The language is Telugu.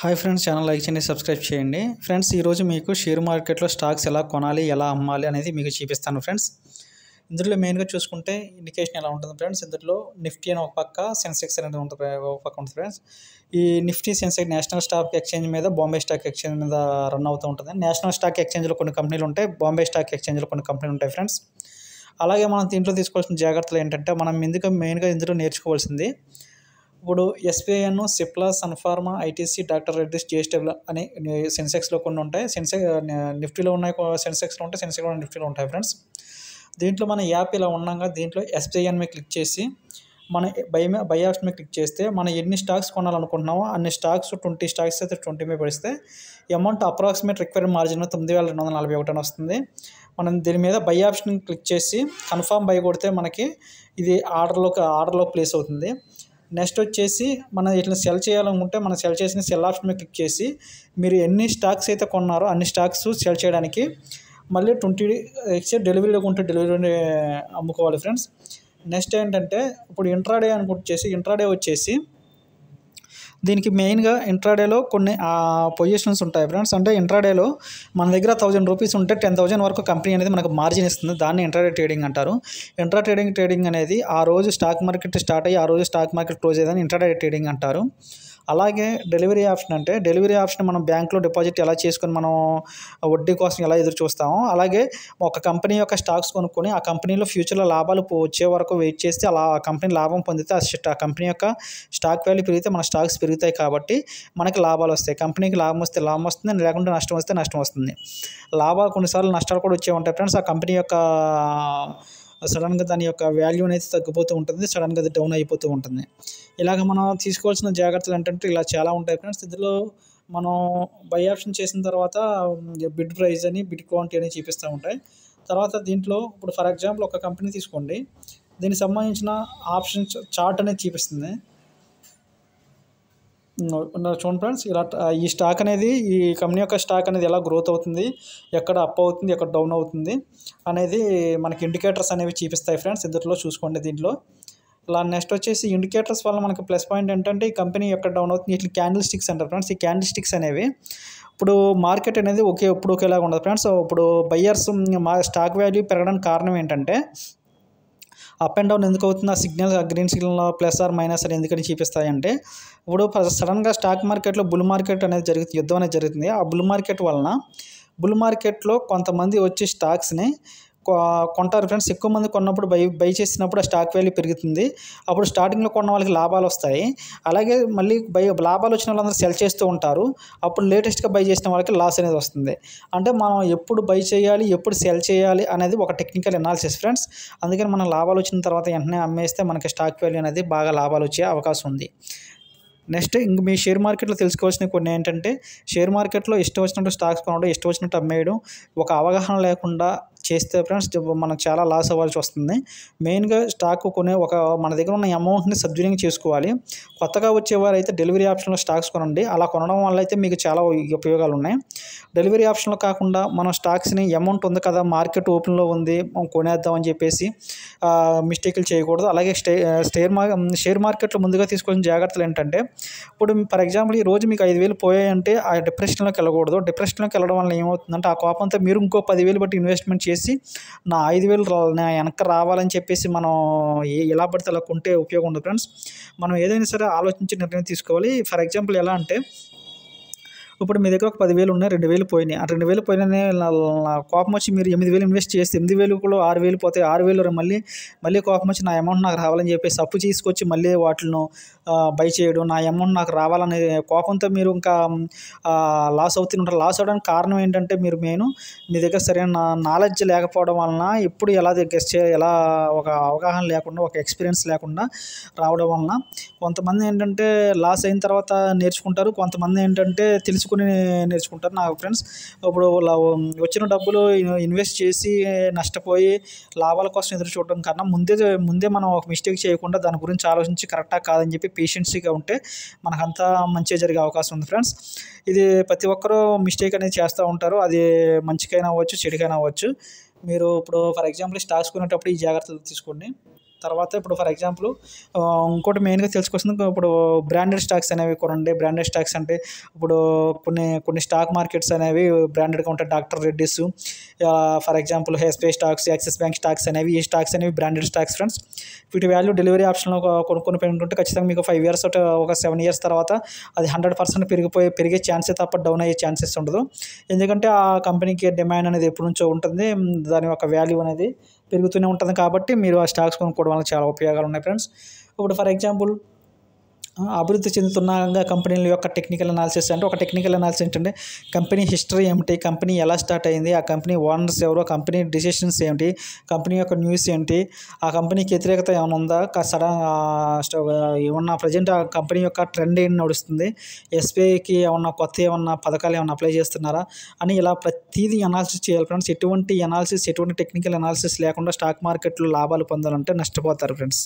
హాయ్ ఫ్రెండ్స్ ఛానల్ లైక్ చేయండి సబ్స్క్రైబ్ చేయండి ఫ్రెండ్స్ ఈరోజు మీకు షేర్ మార్కెట్లో స్టాక్స్ ఎలా కొనాలి ఎలా అమ్మాలి అనేది మీకు చూపిస్తాను ఫ్రెండ్స్ ఇందులో మెయిన్గా చూసుకుంటే ఇండికేషన్ ఎలా ఉంటుంది ఫ్రెండ్స్ ఇందులో నిఫ్టీ అని ఒక పక్క సెన్సెక్స్ అనేది ఉంటుంది ఒక పక్క ఉంటుంది ఫ్రెండ్స్ ఈ Nifty Sensex National Stock Exchange మీద బాంబే స్టాక్ ఎక్స్చేంజ్ మీద రన్ అవుతూ ఉంటుంది నేషనల్ స్టాక్ ఎక్స్చేంజ్లో కొన్ని కంపెనీలు ఉంటాయి బాంబే స్టాక్ ఎక్స్చేంజ్లో కొన్ని కంపెనీలు ఉంటాయి ఫ్రెండ్స్ అలాగే మనం దీంట్లో తీసుకోవాల్సిన జాగ్రత్తలు ఏంటంటే మనం ఇందుకు మెయిన్గా ఇందులో నేర్చుకోవాల్సింది ఇప్పుడు ఎస్బీఐను సిప్లా సన్ఫార్మా ఐటీసీ డాక్టర్ రెడ్డిస్ జిఎస్టబుల్ అని సెన్సెక్స్లో కొన్ని ఉంటాయి సెన్సెక్ నిఫ్టీలో ఉన్నాయి సెన్సెక్స్లో ఉంటాయి సెన్సెక్స్ కూడా నిఫ్టీలో ఉంటాయి ఫ్రెండ్స్ దీంట్లో మన యాప్ ఇలా ఉండగా దీంట్లో ఎస్బీఐ అని క్లిక్ చేసి మన బై బై ఆప్షన్ మీద క్లిక్ చేస్తే మనం ఎన్ని స్టాక్స్ కొనాలనుకుంటున్నామో అన్ని స్టాక్స్ ట్వంటీ స్టాక్స్ అయితే ట్వంటీ మీద పడిస్తే అమౌంట్ అప్రాక్సిమేట్ రిక్వైర్డ్ మార్జిన్ తొమ్మిది వేల రెండు వందల నలభై ఒకటి అని వస్తుంది మనం దీని మీద బై ఆప్షన్ క్లిక్ చేసి కన్ఫామ్ బై కొడితే మనకి ఇది ఆర్డర్లోకి ఆర్డర్లో ప్లేస్ అవుతుంది నెక్స్ట్ వచ్చేసి మనం ఇట్లా సెల్ చేయాలనుకుంటే మనం సెల్ చేసిన సెల్ ఆప్షన్ మీద క్లిక్ చేసి మీరు ఎన్ని స్టాక్స్ అయితే కొన్నారో అన్ని స్టాక్స్ సెల్ చేయడానికి మళ్ళీ ట్వంటీ ఎక్సెప్ట్ డెలివరీలో ఉంటే డెలివరీ అమ్ముకోవాలి ఫ్రెండ్స్ నెక్స్ట్ ఏంటంటే ఇప్పుడు ఇంట్రాడే అనుకుంటేసి ఇంట్రాడే వచ్చేసి దీనికి మెయిన్గా ఇంట్రాడేలో కొన్ని పొజిషన్స్ ఉంటాయి ఫ్రెండ్స్ అంటే ఇంట్రాడేలో మన దగ్గర థౌజండ్ రూపీస్ ఉంటే టెన్ థౌజండ్ వరకు కంపెనీ అనేది మనకు మార్జిన్ ఇస్తుంది దాన్ని ఇంట్రాడే ట్రేడింగ్ అంటారు ఇంట్రా ట్రేడింగ్ ట్రేడింగ్ అనేది ఆ రోజు స్టాక్ మార్కెట్ స్టార్ట్ అయ్యి ఆ రోజు స్టాక్ మార్కెట్ క్లోజ్ అయ్యేదాన్ని ఇంట్రాడే ట్రేడింగ్ అంటారు అలాగే డెలివరీ ఆప్షన్ అంటే డెలివరీ ఆప్షన్ మనం బ్యాంక్లో డిపాజిట్ ఎలా చేసుకొని మనం వడ్డీ కోసం ఎలా ఎదురు చూస్తామో అలాగే ఒక కంపెనీ యొక్క స్టాక్స్ కొనుక్కొని ఆ కంపెనీలో ఫ్యూచర్లో లాభాలు వచ్చే వరకు వెయిట్ చేస్తే అలా ఆ కంపెనీ లాభం పొందితే ఆ కంపెనీ యొక్క స్టాక్ వాల్యూ పెరిగితే మన స్టాక్స్ పెరుగుతాయి కాబట్టి మనకి లాభాలు వస్తాయి కంపెనీకి లాభం వస్తే లాభం వస్తుంది లేకుంటే నష్టం వస్తే నష్టం వస్తుంది లాభాలు కొన్నిసార్లు నష్టాలు కూడా వచ్చే ఉంటాయి ఫ్రెండ్స్ ఆ కంపెనీ యొక్క సడన్గా దాని యొక్క వాల్యూ అనేది తగ్గిపోతూ ఉంటుంది సడన్గా అది డౌన్ అయిపోతూ ఉంటుంది ఇలాగ మనం తీసుకోవాల్సిన జాగ్రత్తలు ఏంటంటే ఇలా చాలా ఉంటాయి ఫ్రెండ్స్ ఇందులో మనం బై ఆప్షన్ చేసిన తర్వాత బిడ్ ప్రైస్ అని బిడ్ క్వాంటిటీ అని చూపిస్తూ ఉంటాయి తర్వాత దీంట్లో ఇప్పుడు ఫర్ ఎగ్జాంపుల్ ఒక కంపెనీ తీసుకోండి దీనికి సంబంధించిన ఆప్షన్ చార్ట్ అనేది చూపిస్తుంది చూడండి ఫ్రెండ్స్ ఇలా ఈ స్టాక్ అనేది ఈ కంపెనీ యొక్క స్టాక్ అనేది ఎలా గ్రోత్ అవుతుంది ఎక్కడ అప్ అవుతుంది ఎక్కడ డౌన్ అవుతుంది అనేది మనకి ఇండికేటర్స్ అనేవి చూపిస్తాయి ఫ్రెండ్స్ ఇద్దరిలో చూసుకోండి దీంట్లో అలా నెక్స్ట్ వచ్చేసి ఇండికేటర్స్ వల్ల మనకి ప్లస్ పాయింట్ ఏంటంటే ఈ కంపెనీ ఎక్కడ డౌన్ అవుతుంది ఇట్లా క్యాండిల్ స్టిక్స్ అంటారు ఫ్రెండ్స్ ఈ క్యాండిల్ స్టిక్స్ అనేవి ఇప్పుడు మార్కెట్ అనేది ఒకే ఇప్పుడు ఒకేలాగా ఉండదు ఫ్రెండ్స్ ఇప్పుడు బయ్యర్స్ మా స్టాక్ వాల్యూ పెరగడానికి కారణం ఏంటంటే అప్ అండ్ డౌన్ ఎందుకు అవుతుంది ఆ signal green signal plus or minus అని ఎందుకని చూపిస్తాయంటే ఇప్పుడు సడన్గా స్టాక్ మార్కెట్లో బుల్ మార్కెట్ అనేది జరుగుతుంది యుద్ధం అనేది జరుగుతుంది ఆ బుల్ మార్కెట్ వలన బుల్ మార్కెట్లో కొంతమంది వచ్చి స్టాక్స్ని కొంటారు ఫ్రెండ్స్ ఎక్కువ మంది కొన్నప్పుడు బై బై చేసినప్పుడు ఆ స్టాక్ వాల్యూ పెరుగుతుంది అప్పుడు స్టార్టింగ్లో కొన్న వాళ్ళకి లాభాలు వస్తాయి అలాగే మళ్ళీ బై లాభాలు వచ్చిన వాళ్ళందరూ సెల్ చేస్తూ ఉంటారు అప్పుడు లేటెస్ట్గా బై చేసిన వాళ్ళకి లాస్ అనేది వస్తుంది అంటే మనం ఎప్పుడు బై చేయాలి ఎప్పుడు సెల్ చేయాలి అనేది ఒక టెక్నికల్ ఎనాలిసిస్ ఫ్రెండ్స్ అందుకని మనం లాభాలు వచ్చిన తర్వాత వెంటనే అమ్మేస్తే మనకి స్టాక్ వాల్యూ అనేది బాగా లాభాలు వచ్చే అవకాశం ఉంది నెక్స్ట్ ఇంక మీ షేర్ మార్కెట్లో తెలుసుకోవాల్సిన కొన్ని ఏంటంటే షేర్ మార్కెట్లో ఇష్టం వచ్చినట్టు స్టాక్స్ కొనడం ఇష్టం వచ్చినట్టు అమ్మేయడం ఒక అవగాహన లేకుండా చేస్తే ఫ్రెండ్స్ మనకు చాలా లాస్ అవ్వాల్సి వస్తుంది మెయిన్గా స్టాక్ కొనే ఒక మన దగ్గర ఉన్న అమౌంట్ని సద్వినియోగం చేసుకోవాలి కొత్తగా వచ్చేవారు అయితే డెలివరీ ఆప్షన్లో స్టాక్స్ కొనండి అలా కొనడం వల్ల అయితే మీకు చాలా ఉపయోగాలు ఉన్నాయి డెలివరీ ఆప్షన్లో కాకుండా మనం స్టాక్స్ని అమౌంట్ ఉంది కదా మార్కెట్ ఓపెన్లో ఉంది కొనేద్దామని చెప్పేసి మిస్టేక్లు చేయకూడదు అలాగే స్టే షేర్ షేర్ మార్కెట్లో ముందుగా తీసుకొని జాగ్రత్తలు ఏంటంటే ఇప్పుడు ఫర్ ఎగ్జాంపుల్ ఈ రోజు మీకు ఐదు వేలు పోయాయంటే ఆ డిప్రెషన్లోకి వెళ్ళకూడదు డిప్రెషన్లోకి వెళ్ళడం వల్ల ఏమవుతుందంటే ఆ కోపంతో మీరు ఇంకో పదివేలు బట్టి ఇన్వెస్ట్మెంట్ చేసి చెప్పేసి నా ఐదు వేలు నా వెనక రావాలని చెప్పేసి మనం ఎలా పడితే అలా కొంటే ఉపయోగం ఉండదు ఫ్రెండ్స్ మనం ఏదైనా సరే ఆలోచించి నిర్ణయం తీసుకోవాలి ఫర్ ఎగ్జాంపుల్ ఎలా అంటే ఇప్పుడు మీ దగ్గర ఒక పదివేలు ఉన్నాయి రెండు వేలు పోయినాయి ఆ రెండు వేలు పోయినా కోపం వచ్చి మీరు ఎనిమిది వేలు ఇన్వెస్ట్ చేస్తే ఎనిమిది వేలు కూడా ఆరు వేలు పోతే ఆరు వేలు మళ్ళీ మళ్ళీ కోపం వచ్చి నా అమౌంట్ నాకు రావాలని చెప్పేసి అప్పు తీసుకొచ్చి మళ్ళీ వాటిని బై చేయడం నా అమౌంట్ నాకు రావాలనే కోపంతో మీరు ఇంకా లాస్ ఉంటారు లాస్ అవడానికి కారణం ఏంటంటే మీరు నేను మీ దగ్గర సరైన నాలెడ్జ్ లేకపోవడం వలన ఎప్పుడు ఎలా గెస్ట్ ఎలా ఒక అవగాహన లేకుండా ఒక ఎక్స్పీరియన్స్ లేకుండా రావడం వలన కొంతమంది ఏంటంటే లాస్ అయిన తర్వాత నేర్చుకుంటారు కొంతమంది ఏంటంటే తెలుసు తెలుసుకుని నేర్చుకుంటారు నా ఫ్రెండ్స్ ఇప్పుడు వచ్చిన డబ్బులు ఇన్వెస్ట్ చేసి నష్టపోయి లాభాల కోసం ఎదురు చూడటం కన్నా ముందే ముందే మనం ఒక మిస్టేక్ చేయకుండా దాని గురించి ఆలోచించి కరెక్టా కాదని చెప్పి పేషెన్సీగా ఉంటే మనకంతా మంచిగా జరిగే అవకాశం ఉంది ఫ్రెండ్స్ ఇది ప్రతి ఒక్కరూ మిస్టేక్ అనేది చేస్తూ ఉంటారు అది మంచికైనా అవ్వచ్చు చెడుకైనా అవ్వచ్చు మీరు ఇప్పుడు ఫర్ ఎగ్జాంపుల్ స్టాక్స్ కొనేటప్పుడు ఈ జాగ్రత్తలు తీసుకోండి తర్వాత ఇప్పుడు ఫర్ ఎగ్జాంపుల్ ఇంకోటి మెయిన్గా తెలుసుకోవాల్సింది ఇప్పుడు బ్రాండెడ్ స్టాక్స్ అనేవి కొనండి బ్రాండెడ్ స్టాక్స్ అంటే ఇప్పుడు కొన్ని కొన్ని స్టాక్ మార్కెట్స్ అనేవి బ్రాండెడ్గా ఉంటాయి డాక్టర్ రెడ్డిస్ ఫర్ ఎగ్జాంపుల్ హెస్పే స్టాక్స్ యాక్సిస్ బ్యాంక్ స్టాక్స్ అనేవి ఈ స్టాక్స్ అనేవి బ్రాండెడ్ స్టాక్స్ ఫ్రెండ్స్ వీటి వాల్యూ డెలివరీ ఆప్షన్లో కొనుక్కొని పెట్టుకుంటే ఖచ్చితంగా మీకు ఫైవ్ ఇయర్స్ ఒక సెవెన్ ఇయర్స్ తర్వాత అది హండ్రెడ్ పర్సెంట్ పెరిగిపోయి పెరిగే ఛాన్సే తప్ప డౌన్ అయ్యే ఛాన్సెస్ ఉండదు ఎందుకంటే ఆ కంపెనీకి డిమాండ్ అనేది ఎప్పటి నుంచో ఉంటుంది దాని యొక్క వాల్యూ అనేది పెరుగుతూనే ఉంటుంది కాబట్టి మీరు ఆ స్టాక్స్ కొనుక్కోవడం వల్ల చాలా ఉపయోగాలు ఉన్నాయి ఫ్రెండ్స్ ఇప్పుడు ఫర్ ఎగ్జాంపుల్ అభివృద్ధి చెందుతున్న కంపెనీల యొక్క టెక్నికల్ అనాలిసిస్ అంటే ఒక టెక్నికల్ అనాలిసిస్ ఏంటంటే కంపెనీ హిస్టరీ ఏమిటి కంపెనీ ఎలా స్టార్ట్ అయింది ఆ కంపెనీ ఓనర్స్ ఎవరు కంపెనీ డిసిషన్స్ ఏమిటి కంపెనీ యొక్క న్యూస్ ఏంటి ఆ కంపెనీకి వ్యతిరేకత ఏమైనా ఉందా సడన్ ఏమన్నా ప్రజెంట్ ఆ కంపెనీ యొక్క ట్రెండ్ ఏం నడుస్తుంది ఎస్బీఐకి ఏమన్నా కొత్త ఏమన్నా పథకాలు ఏమన్నా అప్లై చేస్తున్నారా అని ఇలా ప్రతిదీ అనాలిసిస్ చేయాలి ఫ్రెండ్స్ ఎటువంటి అనాలిసిస్ ఎటువంటి టెక్నికల్ అనాలిసిస్ లేకుండా స్టాక్ మార్కెట్లో లాభాలు పొందాలంటే నష్టపోతారు ఫ్రెండ్స్